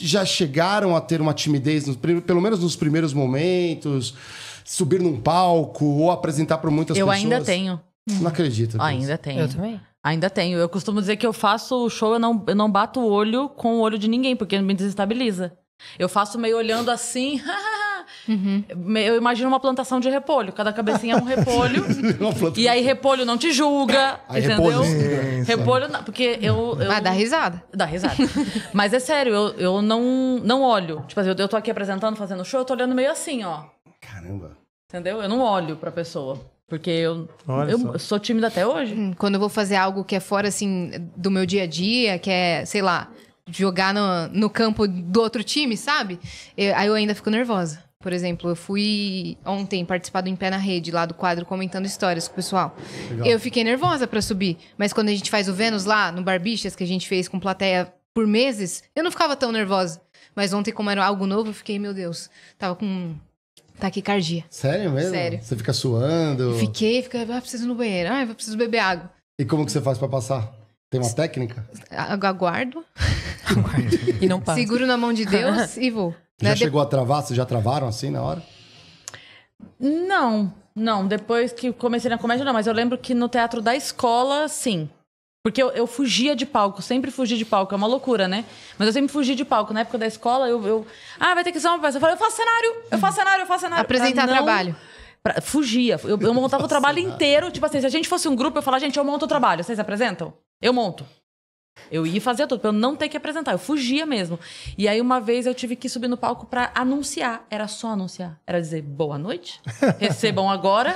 já chegaram a ter uma timidez, pelo menos nos primeiros momentos, subir num palco ou apresentar para muitas eu pessoas? Eu ainda tenho. Não acredito. Ainda isso. tenho. Eu também. Ainda tenho. Eu costumo dizer que eu faço o show, eu não, eu não bato o olho com o olho de ninguém, porque me desestabiliza. Eu faço meio olhando assim, Uhum. Eu imagino uma plantação de repolho. Cada cabecinha é um repolho. e aí repolho não te julga, aí entendeu? Repolho, repolho não, porque eu, eu... Ah, dá risada. Dá risada. Mas é sério, eu, eu não, não olho. Tipo assim, eu, eu tô aqui apresentando, fazendo show, eu tô olhando meio assim, ó. Caramba. Entendeu? Eu não olho pra pessoa. Porque eu, eu sou tímida até hoje. Hum, quando eu vou fazer algo que é fora, assim, do meu dia a dia, que é, sei lá, jogar no, no campo do outro time, sabe? Eu, aí eu ainda fico nervosa. Por exemplo, eu fui ontem participar do Em Pé na Rede, lá do quadro comentando histórias com o pessoal. Legal. Eu fiquei nervosa para subir, mas quando a gente faz o Vênus lá no Barbixas, que a gente fez com plateia por meses, eu não ficava tão nervosa. Mas ontem, como era algo novo, eu fiquei, meu Deus, tava com taquicardia. Sério mesmo? Sério. Você fica suando? Eu fiquei, fica, ah, preciso ir no banheiro, ah, eu preciso beber água. E como que você faz para passar? Tem uma técnica? Aguardo. Aguardo. e não passa. Seguro na mão de Deus e vou. Já né, chegou a travar? Vocês já travaram assim na hora? Não, não. Depois que comecei na comédia, não. Mas eu lembro que no teatro da escola, sim. Porque eu, eu fugia de palco, sempre fugi de palco, é uma loucura, né? Mas eu sempre fugi de palco. Na época da escola, eu. eu ah, vai ter que ser uma peça. Eu falei, eu faço cenário, eu faço cenário, eu faço cenário. Apresentar não... trabalho. Pra, fugia. Eu, eu montava o trabalho cenário. inteiro. Tipo assim, se a gente fosse um grupo, eu falava, gente, eu monto o trabalho. Vocês apresentam? Eu monto. Eu ia fazer tudo pra eu não ter que apresentar. Eu fugia mesmo. E aí uma vez eu tive que subir no palco para anunciar. Era só anunciar. Era dizer boa noite, recebam agora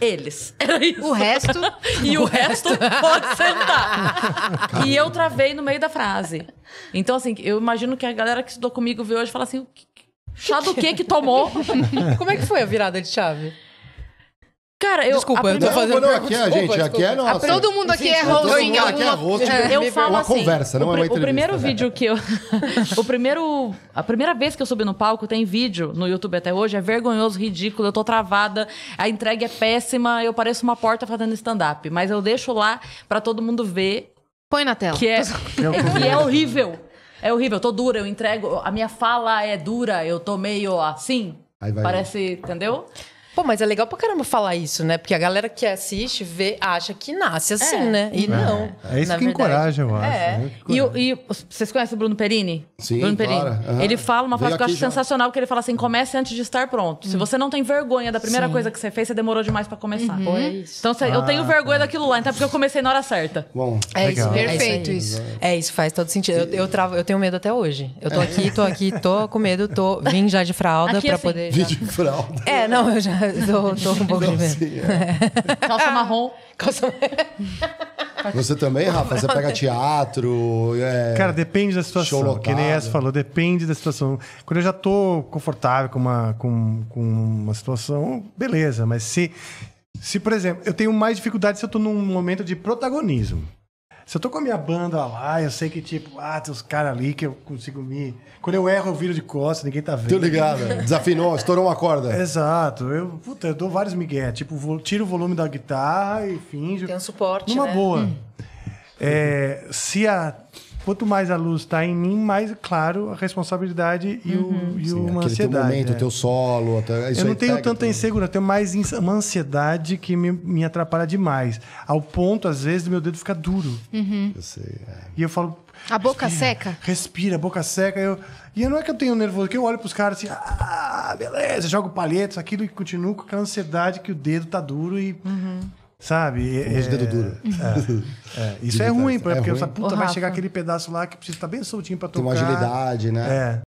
eles. Era isso. O resto. e o, o resto, resto pode sentar. E eu travei no meio da frase. Então, assim, eu imagino que a galera que estudou comigo vê hoje fala assim: chá do que que tomou? Como é que foi a virada de chave? Cara, eu. Desculpa, eu tô fazendo. Não, aqui é a gente, aqui é nossa. Todo mundo aqui é todo mundo aqui é host. É, eu falo assim, conversa, não é o, é uma o primeiro vídeo que eu. o primeiro. A primeira vez que eu subi no palco, tem vídeo no YouTube até hoje, é vergonhoso, ridículo, eu tô travada, a entrega é péssima, eu pareço uma porta fazendo stand-up. Mas eu deixo lá pra todo mundo ver Põe na tela. que é, é que é horrível. É horrível, eu tô dura, eu entrego, a minha fala é dura, eu tô meio assim. Aí vai- parece, entendeu? Pô, mas é legal pra caramba falar isso, né? Porque a galera que assiste vê, acha que nasce é. assim, É. né? E é. não. É isso na que encoraja, eu é. acho. É. E, e vocês conhecem o Bruno Perini? Sim, Bruno Perini. claro. Ele fala uma Veio frase que eu acho já. sensacional, que ele fala assim: comece antes de estar pronto. Se hum. você não tem vergonha da primeira coisa que você fez, você demorou demais pra começar. Pô, uhum. é isso. Então você- eu tenho ah, vergonha tá. daquilo lá, então é porque eu comecei na hora certa. Bom, É isso, Perfeito é isso. É isso, faz todo sentido. Eu, eu, travo, eu tenho medo até hoje. Eu tô aqui, tô aqui, tô com medo, tô vim já de fralda Aqui, pra assim. poder. Vim de fralda. É, não, eu já, do dou um é. Calça marrom. Calça... Você também, Rafa? Você pega teatro? É... Cara, depende da situação. Show que nem essa falou, depende da situação. Quando eu já tô confortável com uma, com, com uma situação, beleza. Mas se, se, por exemplo, eu tenho mais dificuldade se eu tô num momento de protagonismo. Se eu tô com a minha banda lá, eu sei que, tipo, ah, tem os caras ali que eu consigo me. Quando eu erro, eu viro de costas, ninguém tá vendo. Tô ligado. Desafinou, estourou uma corda. Exato. Eu, puta, eu dou vários migué. Tipo, vou, tiro o volume da guitarra e finjo. Tem um suporte. Numa né? boa. Hum. É, se a quanto mais a luz está em mim, mais claro a responsabilidade e, uhum. o, e Sim, uma ansiedade. Teu momento, é. teu solo, até, isso Eu não tenho tanta insegurança, insegurança, tenho mais uma ansiedade que me, me atrapalha demais. Ao ponto, às vezes, do meu dedo ficar duro. Uhum. Eu sei, é. E eu falo. A boca respira, seca? Respira, boca seca. Eu, e não é que eu tenho nervoso, que eu olho pros caras assim, ah, beleza, jogo palhetes, aquilo e continuo com aquela ansiedade que o dedo tá duro e. Uhum. Sabe? É, é, é. de dedo duro. É, é. Isso é ruim, é porque ruim. Essa puta vai chegar aquele pedaço lá que precisa estar bem soltinho para tocar. Tem uma agilidade, né?